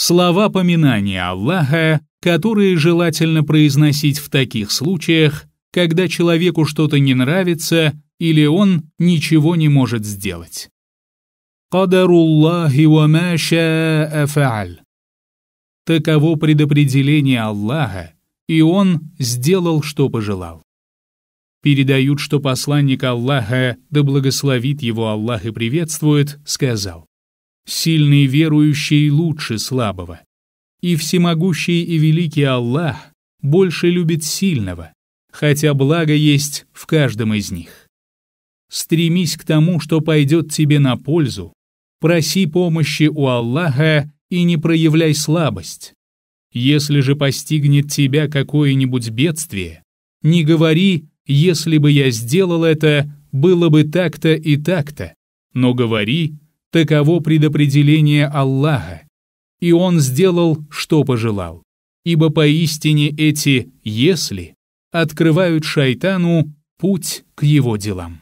Слова поминания Аллаха, которые желательно произносить в таких случаях, когда человеку что-то не нравится или он ничего не может сделать. «Кадаруллахи ва ма фааль» Таково предопределение Аллаха, и он сделал, что пожелал. Передают, что посланник Аллаха, да благословит его Аллах и приветствует, сказал Сильный верующий лучше слабого. И всемогущий и великий Аллах больше любит сильного, хотя благо есть в каждом из них. Стремись к тому, что пойдет тебе на пользу, проси помощи у Аллаха и не проявляй слабость. Если же постигнет тебя какое-нибудь бедствие, не говори «если бы я сделал это, было бы так-то и так-то», но говори Таково предопределение Аллаха. И он сделал, что пожелал. Ибо поистине эти «если» открывают шайтану путь к его делам.